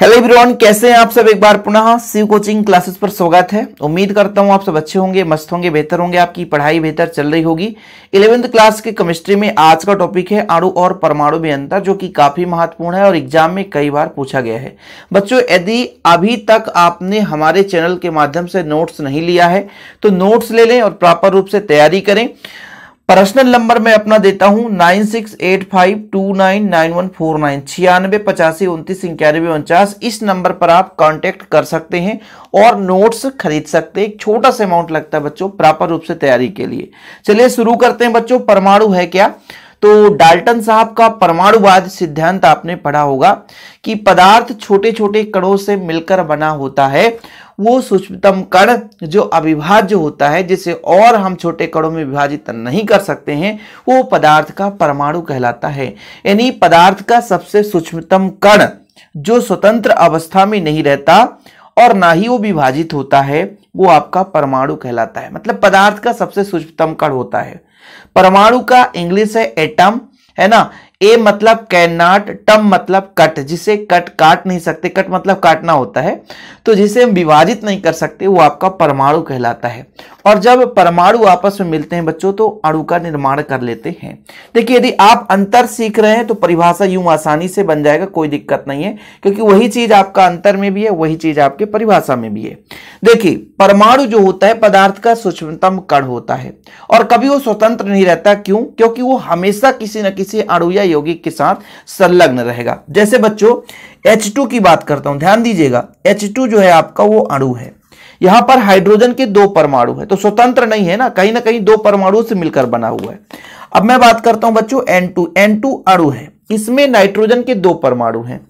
hello everyone कैसे हैं आप सब एक बार पुनः शिव कोचिंग क्लासेस पर स्वागत है उम्मीद करता हूं आप सब अच्छे होंगे मस्त होंगे बेहतर होंगे आपकी पढ़ाई बेहतर चल रही होगी इलेवेंथ क्लास के केमिस्ट्री में आज का टॉपिक है आड़ु और परमाणु में अंतर जो कि काफी महत्वपूर्ण है और एग्जाम में कई बार पूछा गया है बच्चों यदि अभी तक आपने हमारे चैनल के माध्यम से नोट्स नहीं लिया है तो नोट्स ले लें और प्रॉपर रूप से तैयारी करें पर्सनल नंबर मैं अपना देता हूं nine six eight five two nine nine one four nine छियानवे पचासी उनतीस इक्यानवे उनचास इस नंबर पर आप कांटेक्ट कर सकते हैं और नोट्स खरीद सकते हैं एक छोटा सा अमाउंट लगता है बच्चों प्रॉपर रूप से तैयारी के लिए चलिए शुरू करते हैं बच्चों परमाणु है क्या तो डाल्टन साहब का परमाणुवाद सिद्धांत आपने पढ़ा होगा कि पदार्थ छोटे छोटे कणों से मिलकर बना होता है वो सूक्ष्मतम कण जो अविभाज्य होता है जिसे और हम छोटे कणों में विभाजित नहीं कर सकते हैं वो पदार्थ का परमाणु कहलाता है यानी पदार्थ का सबसे सूक्ष्मतम कण जो स्वतंत्र अवस्था में नहीं रहता और ना ही वो विभाजित होता है वो आपका परमाणु कहलाता है मतलब पदार्थ का सबसे सूक्ष्मतम कण होता है परमाणु का इंग्लिश है एटम है ना ए मतलब कैन नॉट टम मतलब कट जिसे कट काट नहीं सकते कट मतलब काटना होता है तो जिसे हम विभाजित नहीं कर सकते वो आपका परमाणु कहलाता है और जब परमाणु आपस में मिलते हैं बच्चों तो अणु का निर्माण कर लेते हैं देखिए यदि आप अंतर सीख रहे हैं तो परिभाषा यूं आसानी से बन जाएगा कोई दिक्कत नहीं है क्योंकि वही चीज आपका अंतर में भी है वही चीज आपके परिभाषा में भी है देखिए परमाणु जो होता है पदार्थ का सूक्ष्मतम कण होता है और कभी वो स्वतंत्र नहीं रहता क्यों क्योंकि वो हमेशा किसी न किसी अणु या यौगिक के साथ संलग्न रहेगा जैसे बच्चों H2 की बात करता हूं ध्यान दीजिएगा H2 जो है आपका वो अणु है यहां पर हाइड्रोजन के दो परमाणु है तो स्वतंत्र नहीं है ना कहीं ना कहीं दो परमाणु से मिलकर बना हुआ है अब मैं बात करता हूं बच्चों एन N2 N2 अणु है इसमें नाइट्रोजन के दो परमाणु हैं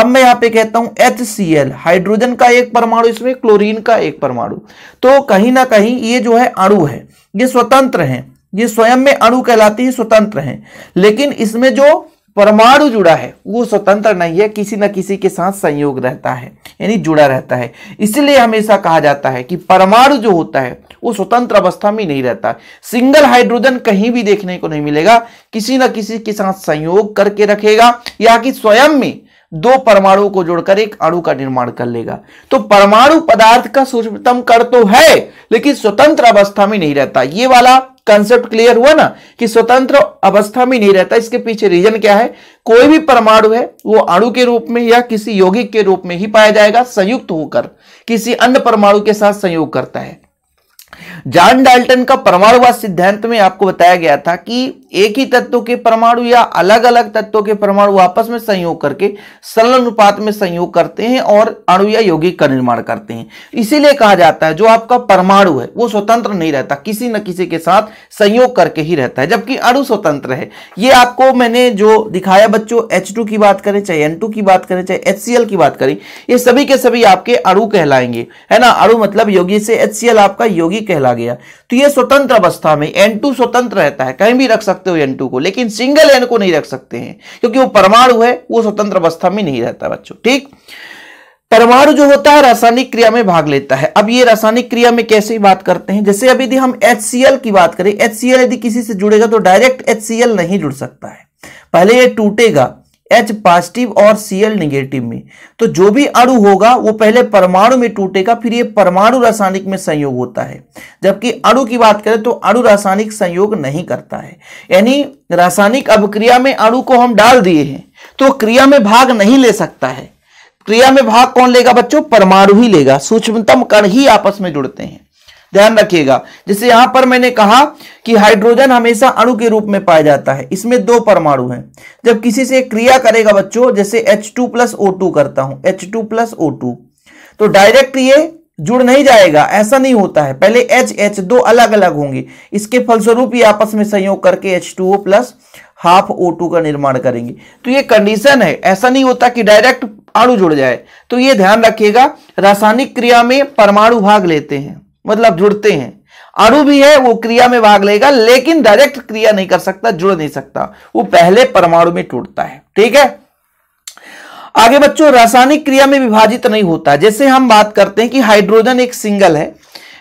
अब मैं यहां पे कहता हूं HCl हाइड्रोजन का एक परमाणु इसमें क्लोरीन का एक परमाणु तो कहीं ना कहीं ये जो है अणु है ये स्वतंत्र हैं ये स्वयं में अणु कहलाती है स्वतंत्र हैं लेकिन इसमें जो परमाणु जुड़ा है वो स्वतंत्र नहीं है किसी न किसी के साथ संयोग रहता है यानी जुड़ा रहता है इसलिए हमेशा कहा जाता है कि परमाणु जो होता है वो स्वतंत्र अवस्था में नहीं रहता सिंगल हाइड्रोजन कहीं भी देखने को नहीं मिलेगा किसी ना किसी के साथ संयोग करके रखेगा या कि स्वयं में दो परमाणु को जोड़कर एक अणु का निर्माण कर लेगा तो परमाणु पदार्थ का सूक्ष्मतम कर तो है लेकिन स्वतंत्र अवस्था में नहीं रहता ये वाला कंसेप्ट क्लियर हुआ ना कि स्वतंत्र अवस्था में नहीं रहता इसके पीछे रीजन क्या है कोई भी परमाणु है वो अणु के रूप में या किसी यौगिक के रूप में ही पाया जाएगा संयुक्त होकर किसी अन्य परमाणु के साथ संयोग करता है जॉन डाल्टन का परमाणुवाद सिद्धांत में आपको बताया गया था कि एक ही तत्व के परमाणु या अलग अलग तत्वों के परमाणु आपस में संयोग करके सरल अनुपात में संयोग करते हैं और अणु या यौगिक का निर्माण करते हैं इसीलिए कहा जाता है जो आपका परमाणु है वो स्वतंत्र नहीं रहता किसी न किसी के साथ संयोग करके ही रहता है जबकि अणु स्वतंत्र है ये आपको मैंने जो दिखाया बच्चों एच की बात करें चाहे एन की बात करें चाहे एच की बात करें ये सभी के सभी आपके अड़ु कहलाएंगे है ना अड़ु मतलब योगी से एच आपका योगी कहला गया तो ये स्वतंत्र अवस्था में एन स्वतंत्र रहता है कहीं भी रख सकते सकते हो एन टू को लेकिन सिंगल एन को नहीं रख सकते हैं क्योंकि वो परमाणु है वो स्वतंत्र अवस्था में नहीं रहता बच्चों ठीक परमाणु जो होता है रासायनिक क्रिया में भाग लेता है अब ये रासायनिक क्रिया में कैसे बात करते हैं जैसे अभी यदि हम एच की बात करें एच यदि किसी से जुड़ेगा तो डायरेक्ट एच नहीं जुड़ सकता है पहले ये टूटेगा एच पॉजिटिव और सीएल निगेटिव में तो जो भी अणु होगा वो पहले परमाणु में टूटेगा फिर ये परमाणु रासायनिक में संयोग होता है जबकि अणु की बात करें तो अणु रासायनिक संयोग नहीं करता है यानी रासायनिक अभिक्रिया में अणु को हम डाल दिए हैं तो क्रिया में भाग नहीं ले सकता है क्रिया में भाग कौन लेगा बच्चों परमाणु ही लेगा सूक्ष्मतम कण ही आपस में जुड़ते हैं ध्यान रखिएगा जैसे यहां पर मैंने कहा कि हाइड्रोजन हमेशा अणु के रूप में पाया जाता है इसमें दो परमाणु हैं जब किसी से क्रिया करेगा बच्चों जैसे टू प्लस ओ करता हूं टू प्लस ओ तो डायरेक्ट ये जुड़ नहीं जाएगा ऐसा नहीं होता है पहले एच एच दो अलग अलग होंगे इसके फलस्वरूप ये आपस में संयोग करके H two O plus half O two का निर्माण करेंगे तो ये कंडीशन है ऐसा नहीं होता कि डायरेक्ट अणु जुड़ जाए तो ये ध्यान रखिएगा रासायनिक क्रिया में परमाणु भाग लेते हैं मतलब जुड़ते हैं अणु भी है वो क्रिया में भाग लेगा लेकिन डायरेक्ट क्रिया नहीं कर सकता जुड़ नहीं सकता वो पहले परमाणु में टूटता है ठीक है आगे बच्चों रासायनिक क्रिया में विभाजित नहीं होता जैसे हम बात करते हैं कि हाइड्रोजन एक सिंगल है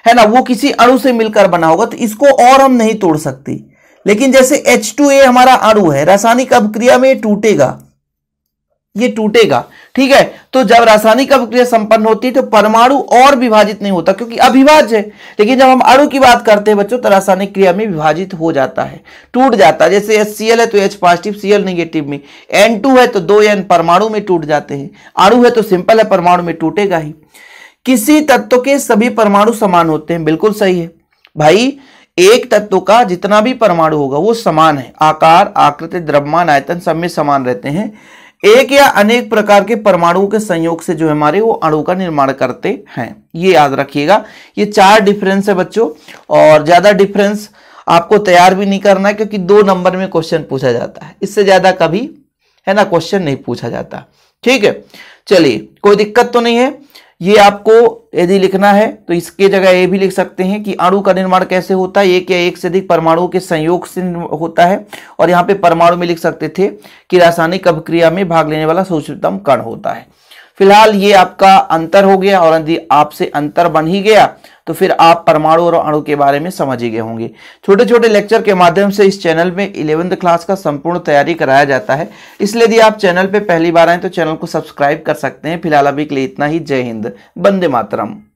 है ना वो किसी अणु से मिलकर बना होगा तो इसको और हम नहीं तोड़ सकती लेकिन जैसे H2A हमारा अणु है रासायनिक अब क्रिया में टूटेगा ये टूटेगा ठीक है तो जब रासायनिक अभिक्रिया संपन्न होती है तो परमाणु और विभाजित नहीं होता क्योंकि अभिभाज्य है लेकिन जब हम अणु की बात करते हैं बच्चों तो रासायनिक क्रिया में विभाजित हो जाता है टूट जाता है जैसे एस सी एल है तो H positive C L negative में एन टू है तो दो एन परमाणु में टूट जाते हैं अणु है तो सिंपल है परमाणु में टूटेगा ही किसी तत्व के सभी परमाणु समान होते हैं बिल्कुल सही है भाई एक तत्व का जितना भी परमाणु होगा वो समान है आकार आकृति द्रव्यमान आयतन सब में समान रहते हैं एक या अनेक प्रकार के परमाणुओं के संयोग से जो हमारे वो अणु का निर्माण करते हैं ये याद रखिएगा ये चार डिफरेंस है बच्चों और ज्यादा डिफरेंस आपको तैयार भी नहीं करना है क्योंकि दो नंबर में क्वेश्चन पूछा जाता है इससे ज्यादा कभी है ना क्वेश्चन नहीं पूछा जाता ठीक है चलिए कोई दिक्कत तो नहीं है ये आपको यदि लिखना है तो इसके जगह ये भी लिख सकते हैं कि अणु का निर्माण कैसे होता है एक या एक से अधिक परमाणुओं के संयोग से होता है और यहाँ पे परमाणु में लिख सकते थे कि रासायनिक अभिक्रिया में भाग लेने वाला सूक्ष्मतम कण होता है फिलहाल ये आपका अंतर हो गया और यदि आपसे अंतर बन ही गया तो फिर आप परमाणु और अणु के बारे में समझ ही गए होंगे छोटे छोटे लेक्चर के माध्यम से इस चैनल में इलेवेंथ क्लास का संपूर्ण तैयारी कराया जाता है इसलिए यदि आप चैनल पर पहली बार आए तो चैनल को सब्सक्राइब कर सकते हैं फिलहाल अभी के लिए इतना ही जय हिंद बंदे मातरम